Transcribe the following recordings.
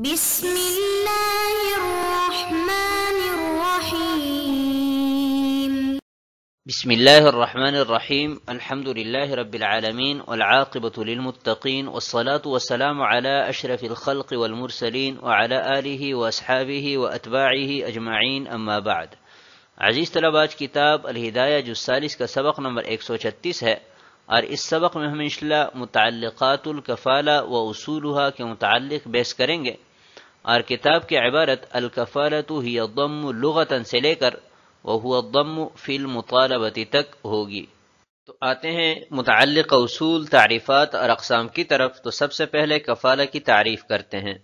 بسم الله الرحمن الرحيم بسم الله الرحمن الرحيم الحمد لله رب العالمين والعاقبة للمتقين والصلاة والسلام على أشرف الخلق والمرسلين وعلى آله وأصحابه وأتباعه أجمعين أما بعد عزيز طلبات كتاب الهداية جو الثالث كسبق نمبر 136 ہے اور اس سبق میں ہم انشاءاللہ متعلقات الکفالہ و اصولها کے متعلق بحث کریں گے اور کتاب کی عبارت الکفالت ہی الضم سے لے کر وہو الضم فی المطالبت تک ہوگی تو آتے ہیں متعلق اصول تعریفات اور اقسام کی طرف تو سب سے پہلے کفالہ کی تعریف کرتے ہیں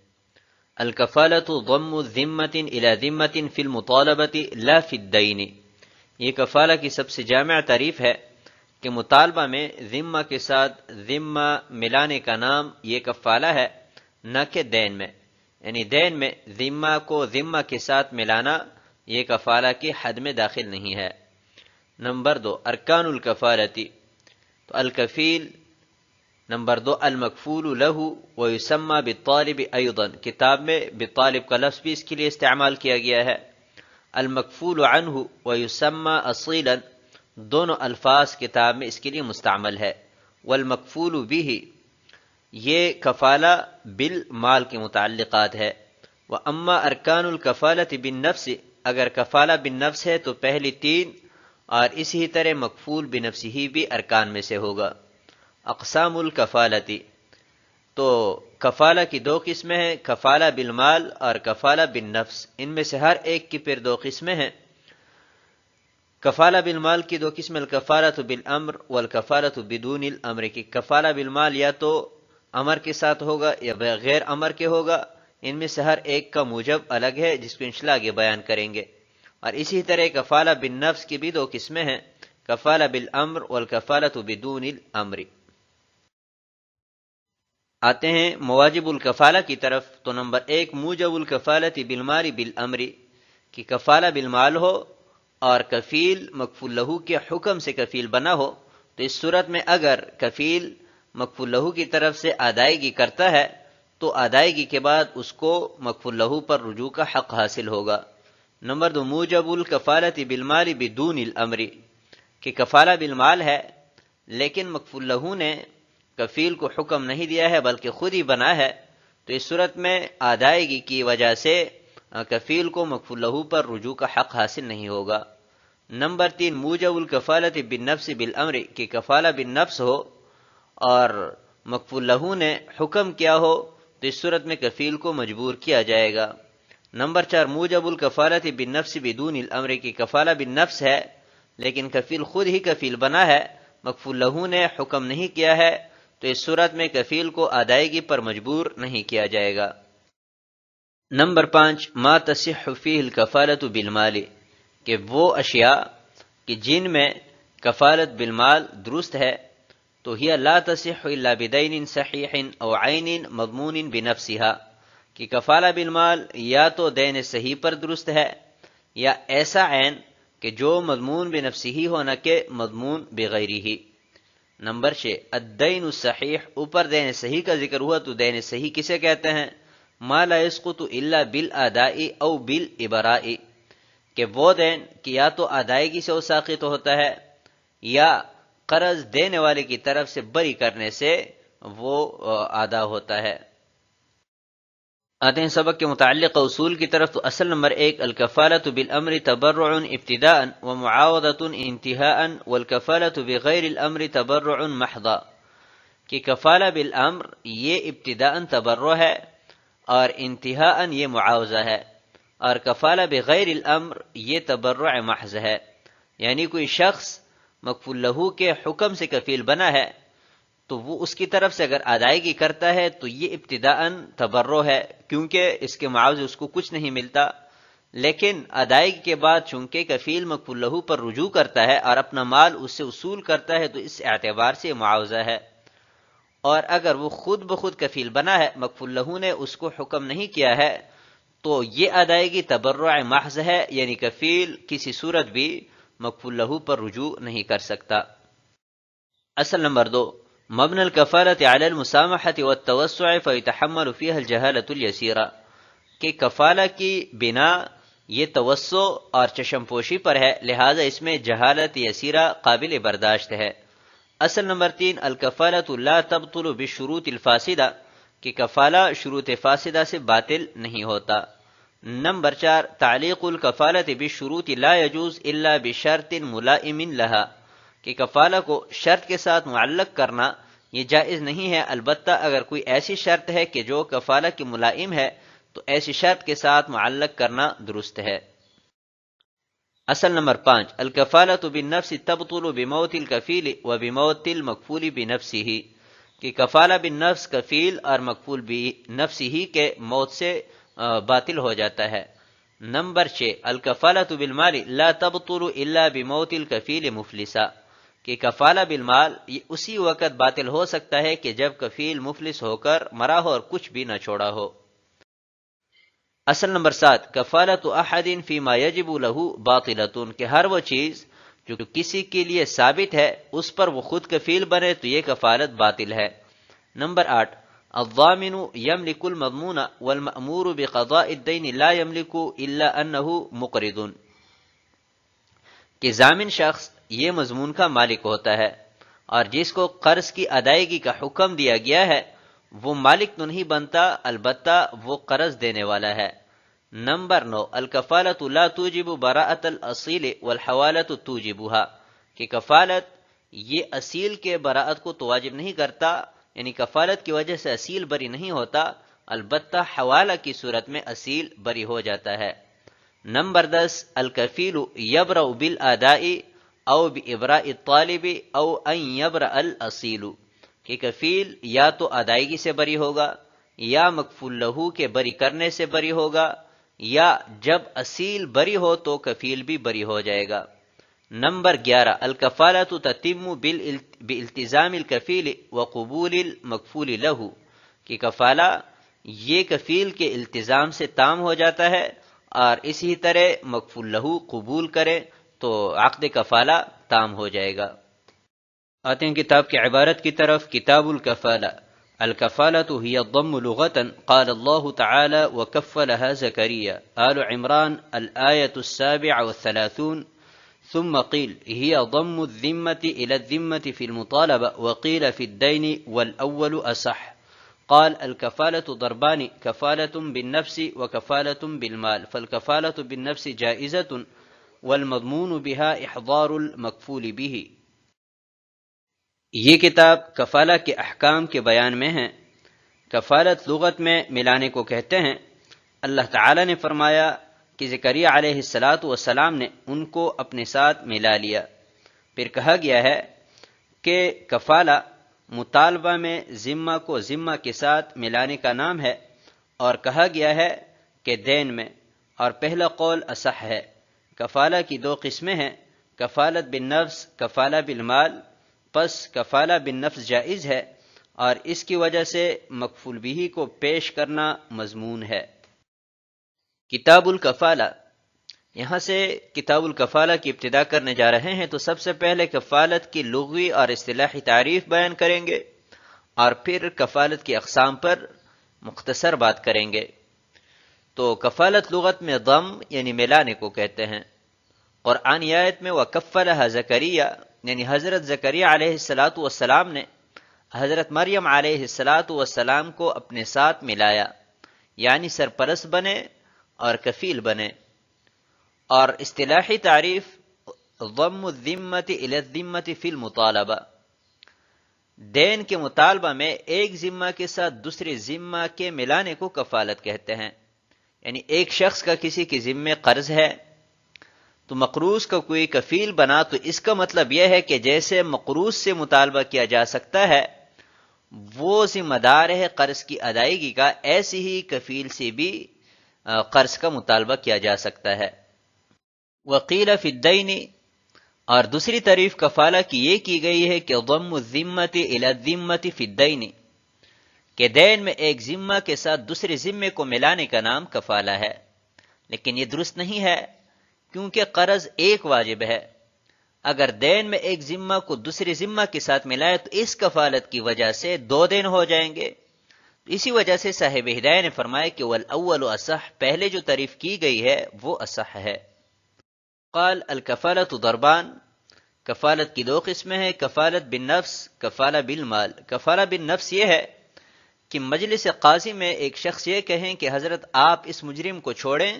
الکفالت ضم ذمت الى ذمت فی المطالبت لا فی الدین یہ کفالہ کی سب سے جامع تعریف ہے کہ مطالبہ میں ذمہ کے ساتھ ذمہ ملانے کا نام یہ کفالہ ہے نہ کہ دین میں یعنی دین میں ذمہ کو ذمہ کے ساتھ ملانا یہ کفالہ کی حد میں داخل نہیں ہے نمبر دو ارکان الکفالتی تو الکفیل نمبر دو المقفول و لہو ویوسما ایضا کتاب میں بالطالب کا لفظ بھی اس کے لیے استعمال کیا گیا ہے المقفول و ویسما اصیلا دونوں الفاظ کتاب میں اس کے لیے مستعمل ہے والمقفول به بھی یہ کفالہ بل مال کے متعلقات ہے وہ اما ارکان الکفالت بن نفس اگر کفالہ بن نفس ہے تو پہلی تین اور اسی طرح مقفول بن نفس ہی بھی ارکان میں سے ہوگا اقسام الکفالتی تو کفالہ کی دو قسمیں ہیں کفالہ بالمال اور کفالہ بن نفس ان میں سے ہر ایک کی پھر دو قسمیں ہیں کفالہ بالمال کی دو قسم الکفالت بالامر والکفالت بدون الامر کی کفالہ بالمال یا تو امر کے ساتھ ہوگا یا بغیر امر کے ہوگا ان میں سے ہر ایک کا موجب الگ ہے جس کو آگے بیان کریں گے اور اسی طرح کفالہ بن نفس کی بھی دو قسمیں ہیں کفالہ بل امر بدون الامر آتے ہیں مواجب الکفالہ کی طرف تو نمبر ایک موجب الکفالت بالمال بالامر بل امری کہ کفالہ بل مال ہو اور کفیل مقف لہو کے حکم سے کفیل بنا ہو تو اس صورت میں اگر کفیل مقف الہو کی طرف سے ادائیگی کرتا ہے تو ادائیگی کے بعد اس کو مقف لہو پر رجوع کا حق حاصل ہوگا نمبر دو موجب الکفالت بالمال بدون الامر کہ کفالہ بالمال ہے لیکن مقف الہو نے کفیل کو حکم نہیں دیا ہے بلکہ خود ہی بنا ہے تو اس صورت میں ادائیگی کی وجہ سے کفیل کو مقف الہو پر رجوع کا حق حاصل نہیں ہوگا نمبر تین موجب الکفالت بالنفس بالامر کہ کفالہ بالنفس ہو اور مقبول لہو نے حکم کیا ہو تو اس صورت میں کفیل کو مجبور کیا جائے گا نمبر چار موجب الکفالت بن نفس بدون الامر کی کفالہ بن نفس ہے لیکن کفیل خود ہی کفیل بنا ہے مقفول لہو نے حکم نہیں کیا ہے تو اس صورت میں کفیل کو ادائیگی پر مجبور نہیں کیا جائے گا نمبر پانچ ما تصح فیہ الکفالت بالمالی کہ وہ اشیاء کہ جن میں کفالت بالمال درست ہے تو ہی لا تصح الا بدین صحیح او عین مضمون بنفسها کہ کفالہ بالمال یا تو دین صحیح پر درست ہے یا ایسا عین کہ جو مضمون بنفسی ہونا کہ مضمون بغیری ہی نمبر چھ الدین الصحیح اوپر دین صحیح کا ذکر ہوا تو دین صحیح کسے کہتے ہیں ما لا یسقط الا بالاداء او بالابراء کہ وہ دین کہ یا تو ادائیگی سے وہ ساقط ہوتا ہے یا قرض دینے والے کی طرف سے بری کرنے سے وہ آدھا ہوتا ہے آتے ہیں سبق کے متعلق اصول کی طرف تو اصل نمبر ایک الکفالت بالامر امر تبر ابتدا و معاوضت انتہاء انتہا ان و الکفالت بغیر الامر تبر محدا کہ کفالہ بالامر امر یہ ابتدا ان تبر ہے اور انتہا ان یہ معاوضہ ہے اور کفالہ بغیر الامر یہ تبرع محض ہے یعنی کوئی شخص مقفول لہو کے حکم سے کفیل بنا ہے تو وہ اس کی طرف سے اگر ادائیگی کرتا ہے تو یہ ابتدا ان ہے کیونکہ اس کے معاوضے اس کو کچھ نہیں ملتا لیکن ادائیگی کے بعد چونکہ کفیل مقفول لہو پر رجوع کرتا ہے اور اپنا مال اس سے اصول کرتا ہے تو اس اعتبار سے معاوضہ ہے اور اگر وہ خود بخود کفیل بنا ہے مقفول لہو نے اس کو حکم نہیں کیا ہے تو یہ ادائیگی تبرع محض ہے یعنی کفیل کسی صورت بھی مقفول لہو پر رجوع نہیں کر سکتا اصل نمبر دو مبن الکفالت علی المسامحت والتوسع فیتحمل فیہ الجہالت الیسیرہ کہ کفالہ کی بنا یہ توسع اور چشم پوشی پر ہے لہذا اس میں جہالت یسیرہ قابل برداشت ہے اصل نمبر تین الکفالت لا تبطل بشروط الفاسدہ کہ کفالہ شروط فاسدہ سے باطل نہیں ہوتا نمبر چار تعلیق الکفالت لا الا بشرط ملائم لہا کہ کفالہ کو شرط کے ساتھ معلق کرنا یہ جائز نہیں ہے البتہ اگر کوئی ایسی شرط ہے کہ جو کفالہ کی ملائم ہے تو ایسی شرط کے ساتھ معلق کرنا درست ہے اصل نمبر پانچ الکفالت بالنفس تبطل بموت الکفیل و بموت مقبولی بنفسی کہ کفالہ بن نفس کفیل اور مکفول ب ہی کے موت سے باطل ہو جاتا ہے نمبر چھ الکفالت بل الا اللہ تبتر مفلسا کہ کفالہ بالمال یہ اسی وقت باطل ہو سکتا ہے کہ جب کفیل مفلس ہو کر مرا ہو اور کچھ بھی نہ چھوڑا ہو اصل نمبر سات کفالت احدین فیما یجب لہو کہ ہر وہ چیز جو کسی کے لیے ثابت ہے اس پر وہ خود کفیل بنے تو یہ کفالت باطل ہے نمبر آٹھ الضامن يملك المضمون والمأمور بقضاء الدين لا يملك إلا أنه مقرض کہ ضامن شخص یہ مضمون کا مالک ہوتا ہے اور جس کو قرض کی ادائیگی کا حکم دیا گیا ہے وہ مالک تو نہیں بنتا البتہ وہ قرض دینے والا ہے نمبر نو الکفالت لا توجب براءت الاصیل والحوالت توجبها کہ کفالت یہ اصیل کے براءت کو تو واجب نہیں کرتا یعنی کفالت کی وجہ سے اصیل بری نہیں ہوتا البتہ حوالہ کی صورت میں اصیل بری ہو جاتا ہے نمبر دس الکفیل یبر بل ادائی او ابرا طالب او این یبر الاصیل کہ کفیل یا تو ادائیگی سے بری ہوگا یا مقف لہو کے بری کرنے سے بری ہوگا یا جب اصیل بری ہو تو کفیل بھی بری ہو جائے گا نمبر گیارہ الکفالت تتم تطمتام الکفیل و قبول المقفول لہو کہ کفالہ یہ کفیل کے التزام سے تام ہو جاتا ہے اور اسی طرح مقفول لہو قبول کرے تو عقد کفالہ تام ہو جائے گا آتے ہیں کتاب کی عبارت کی طرف کتاب الکفالہ الکفالت هي الضم الغتاً قال اللہ تعالی و آل عمران کرمران الایت والثلاثون ثم قيل هي ضم الذمة إلى الذمة في المطالبة وقيل في الدين والأول أصح قال الكفالة ضربان كفالة بالنفس وكفالة بالمال فالكفالة بالنفس جائزة والمضمون بها إحضار المكفول به یہ کتاب کفالہ کے احکام کے بیان میں ہے کفالت لغت میں ملانے کو کہتے ہیں اللہ تعالی نے فرمایا کہ ذکریہ علیہ السلاۃ والسلام نے ان کو اپنے ساتھ ملا لیا پھر کہا گیا ہے کہ کفالہ مطالبہ میں ذمہ کو ذمہ کے ساتھ ملانے کا نام ہے اور کہا گیا ہے کہ دین میں اور پہلا قول اسح ہے کفالہ کی دو قسمیں ہیں کفالت بن نفس کفالہ بالمال مال پس کفالہ بن نفس جائز ہے اور اس کی وجہ سے مقفول بیہی کو پیش کرنا مضمون ہے کتاب الکفالہ یہاں سے کتاب الکفالہ کی ابتدا کرنے جا رہے ہیں تو سب سے پہلے کفالت کی لغوی اور اصطلاحی تعریف بیان کریں گے اور پھر کفالت کی اقسام پر مختصر بات کریں گے تو کفالت لغت میں غم یعنی ملانے کو کہتے ہیں اور آیت میں وہ کفل حذکریہ یعنی حضرت زکریہ علیہ السلاۃ والسلام نے حضرت مریم علیہ السلاۃ والسلام کو اپنے ساتھ ملایا یعنی سرپرست بنے اور کفیل بنے اور اصطلاحی تعریف فی المطالبہ دین کے مطالبہ میں ایک ذمہ کے ساتھ دوسرے ذمہ کے ملانے کو کفالت کہتے ہیں یعنی ایک شخص کا کسی کے ذمہ قرض ہے تو مقروض کا کوئی کفیل بنا تو اس کا مطلب یہ ہے کہ جیسے مقروض سے مطالبہ کیا جا سکتا ہے وہ ذمہ دار ہے قرض کی ادائیگی کا ایسی ہی کفیل سے بھی قرض کا مطالبہ کیا جا سکتا ہے وکیل فدین اور دوسری تعریف کفالہ کی یہ کی گئی ہے کہ غم ذمت ذمتی فدین کہ دین میں ایک ذمہ کے ساتھ دوسرے ذمے کو ملانے کا نام کفالہ ہے لیکن یہ درست نہیں ہے کیونکہ قرض ایک واجب ہے اگر دین میں ایک ذمہ کو دوسرے ذمہ کے ساتھ ملائے تو اس کفالت کی وجہ سے دو دن ہو جائیں گے اسی وجہ سے صاحب ہدایہ نے فرمایا کہ والاول اصح پہلے جو تعریف کی گئی ہے وہ اصح ہے قال الکفالت ضربان دربان کفالت کی دو قسمیں ہیں کفالت بن نفس کفالہ بالمال مال کفالہ بن نفس یہ ہے کہ مجلس قاضی میں ایک شخص یہ کہیں کہ حضرت آپ اس مجرم کو چھوڑیں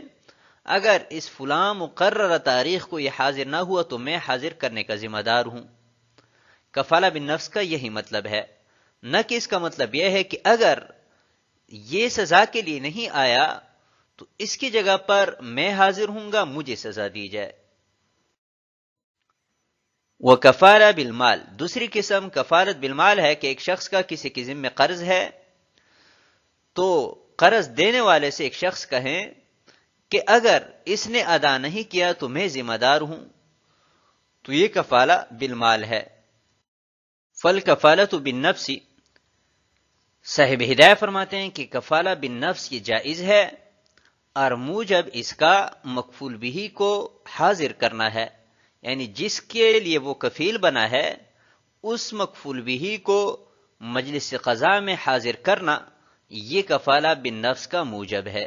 اگر اس فلاں مقرر تاریخ کو یہ حاضر نہ ہوا تو میں حاضر کرنے کا ذمہ دار ہوں کفالہ بن نفس کا یہی مطلب ہے نہ کہ اس کا مطلب یہ ہے کہ اگر یہ سزا کے لیے نہیں آیا تو اس کی جگہ پر میں حاضر ہوں گا مجھے سزا دی جائے وہ کفارہ بالمال دوسری قسم کفارت بالمال ہے کہ ایک شخص کا کسی کے ذمہ قرض ہے تو قرض دینے والے سے ایک شخص کہیں کہ اگر اس نے ادا نہیں کیا تو میں ذمہ دار ہوں تو یہ کفالہ بالمال ہے فل کفالت بن نفسی صاحب ہدایہ فرماتے ہیں کہ کفالہ بن نفس یہ جائز ہے اور موجب اس کا مقفول بھی کو حاضر کرنا ہے یعنی جس کے لیے وہ کفیل بنا ہے اس مقفول بھی کو مجلس قضاء میں حاضر کرنا یہ کفالہ بن نفس کا موجب ہے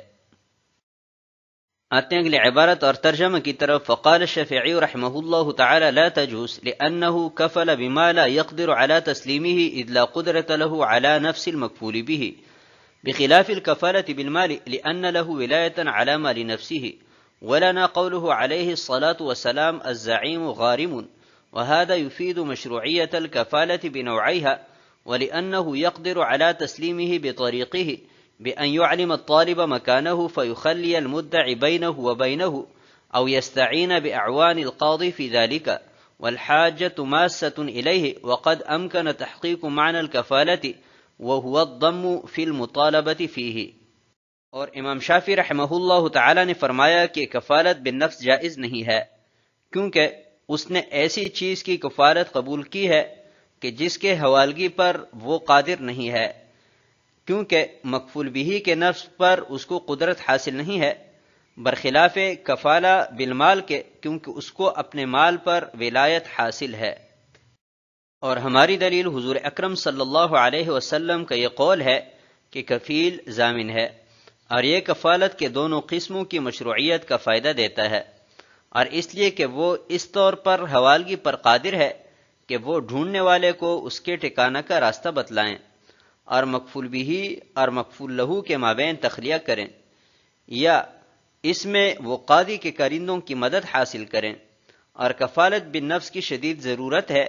اگلی عبارت اور ترجمہ کی طرف فقال तरफ फ़काल शफ़ी रहमह لا ला لأنه लन्नहु بما لا يقدر على तस्लीमी اذ لا कुदरत له على نفس मकफूली به بخلاف الكفالة بالمال لأن له ولاية على مال نفسه ولنا قوله عليه الصلاة والسلام الزعيم غارم وهذا يفيد مشروعية الكفالة بنوعيها ولأنه يقدر على تسليمه بطريقه بأن يعلم الطالب مكانه فيخلي المدعي بينه وبينه أو يستعين بأعوان القاضي في ذلك والحاجة ماسة إليه وقد أمكن تحقيق معنى الكفالة وهو الضم في المطالبة فيه اور امام شافی رحمہ اللہ تعالی نے فرمایا کہ کفالت بن نفس جائز نہیں ہے کیونکہ اس نے ایسی چیز کی کفالت قبول کی ہے کہ جس کے حوالگی پر وہ قادر نہیں ہے کیونکہ مقفول بھی کے نفس پر اس کو قدرت حاصل نہیں ہے برخلاف کفالہ بالمال کے کیونکہ اس کو اپنے مال پر ولایت حاصل ہے اور ہماری دلیل حضور اکرم صلی اللہ علیہ وسلم کا یہ قول ہے کہ کفیل ضامن ہے اور یہ کفالت کے دونوں قسموں کی مشروعیت کا فائدہ دیتا ہے اور اس لیے کہ وہ اس طور پر حوالگی پر قادر ہے کہ وہ ڈھونڈنے والے کو اس کے ٹھکانہ کا راستہ بتلائیں اور مقفول بھی اور مقفول لہو کے مابین تخلیہ کریں یا اس میں وہ قاضی کے کرندوں کی مدد حاصل کریں اور کفالت بن نفس کی شدید ضرورت ہے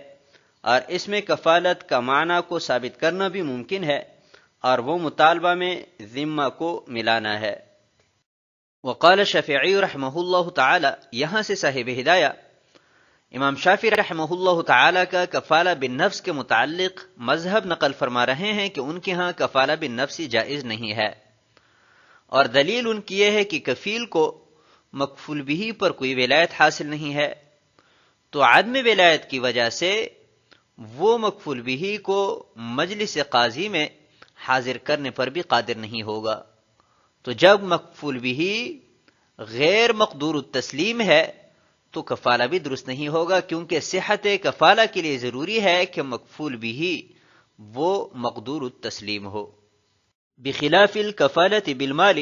اور اس میں کفالت کا معنی کو ثابت کرنا بھی ممکن ہے اور وہ مطالبہ میں ذمہ کو ملانا ہے وقال شفیعی رحمہ اللہ تعالی یہاں سے صاحب ہدایہ امام شافی رحمہ اللہ تعالی کا کفالہ بن نفس کے متعلق مذہب نقل فرما رہے ہیں کہ ان کے ہاں کفالہ بن نفسی جائز نہیں ہے اور دلیل ان کی یہ ہے کہ کفیل کو بھی پر کوئی ولایت حاصل نہیں ہے تو عدم ولایت کی وجہ سے وہ بھی کو مجلس قاضی میں حاضر کرنے پر بھی قادر نہیں ہوگا تو جب بھی غیر مقدور التسلیم ہے تو کفالہ بھی درست نہیں ہوگا کیونکہ صحت کفالہ کے لیے ضروری ہے کہ مقفول بھی ہی وہ مقدور التسلیم ہو بخلاف الکفالت بالمال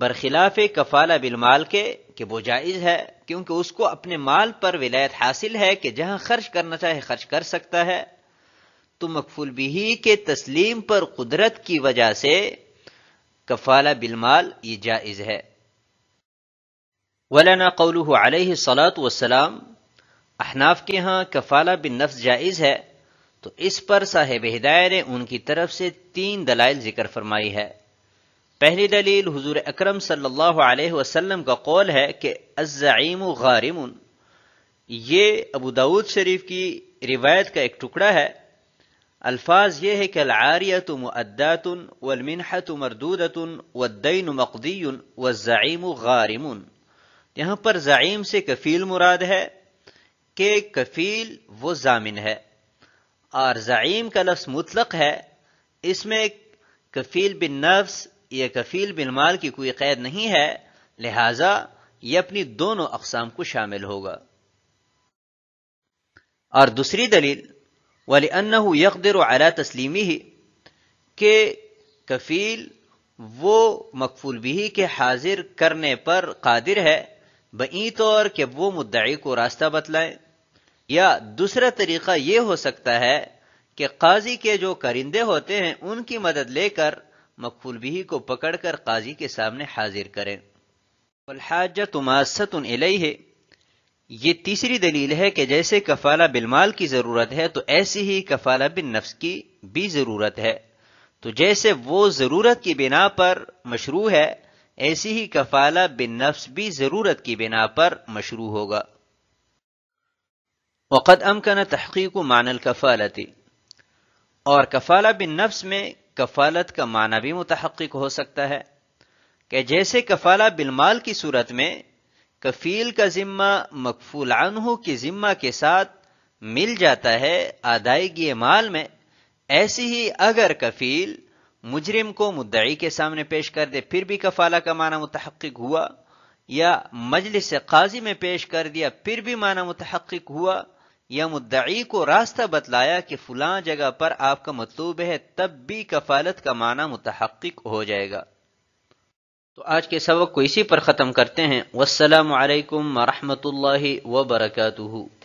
برخلاف کفالہ بالمال کے کہ وہ جائز ہے کیونکہ اس کو اپنے مال پر ولایت حاصل ہے کہ جہاں خرچ کرنا چاہے خرچ کر سکتا ہے تو مقفول ہی کے تسلیم پر قدرت کی وجہ سے کفالہ بالمال یہ جائز ہے ولانا والسلام احناف کے ہاں کفالہ بن نفس جائز ہے تو اس پر صاحب ہدایہ نے ان کی طرف سے تین دلائل ذکر فرمائی ہے پہلی دلیل حضور اکرم صلی اللہ علیہ وسلم کا قول ہے کہ الزعیم غارم یہ ابو داود شریف کی روایت کا ایک ٹکڑا ہے الفاظ یہ ہے کہ العاریت مؤدات والمنحت مردودت والدین مقدی والزعیم و یہاں پر زعیم سے کفیل مراد ہے کہ کفیل وہ ضامن ہے اور زعیم کا لفظ مطلق ہے اس میں کفیل بن نفس یا کفیل بن مال کی کوئی قید نہیں ہے لہذا یہ اپنی دونوں اقسام کو شامل ہوگا اور دوسری دلیل والدر و تسلیمی ہی کہ کفیل وہ بھی کے حاضر کرنے پر قادر ہے بین طور کہ وہ مدعی کو راستہ بتلائیں یا دوسرا طریقہ یہ ہو سکتا ہے کہ قاضی کے جو کرندے ہوتے ہیں ان کی مدد لے کر بھی کو پکڑ کر قاضی کے سامنے حاضر کریں الحاجت تماسۃ ہے یہ تیسری دلیل ہے کہ جیسے کفالہ بالمال کی ضرورت ہے تو ایسی ہی کفالہ بن نفس کی بھی ضرورت ہے تو جیسے وہ ضرورت کی بنا پر مشروع ہے ایسی ہی کفالہ بن نفس بھی ضرورت کی بنا پر مشروع ہوگا وقد امکن تحقیق و الکفالتی اور کفالہ بن نفس میں کفالت کا معنی بھی متحقق ہو سکتا ہے کہ جیسے کفالہ بالمال کی صورت میں کفیل کا ذمہ مقفول عنہ کی ذمہ کے ساتھ مل جاتا ہے ادائیگی مال میں ایسی ہی اگر کفیل مجرم کو مدعی کے سامنے پیش کر دے پھر بھی کفالہ کا معنی متحقق ہوا یا مجلس قاضی میں پیش کر دیا پھر بھی معنی متحقق ہوا یا مدعی کو راستہ بتلایا کہ فلاں جگہ پر آپ کا مطلوب ہے تب بھی کفالت کا معنی متحقق ہو جائے گا تو آج کے سبق کو اسی پر ختم کرتے ہیں والسلام علیکم ورحمۃ اللہ وبرکاتہ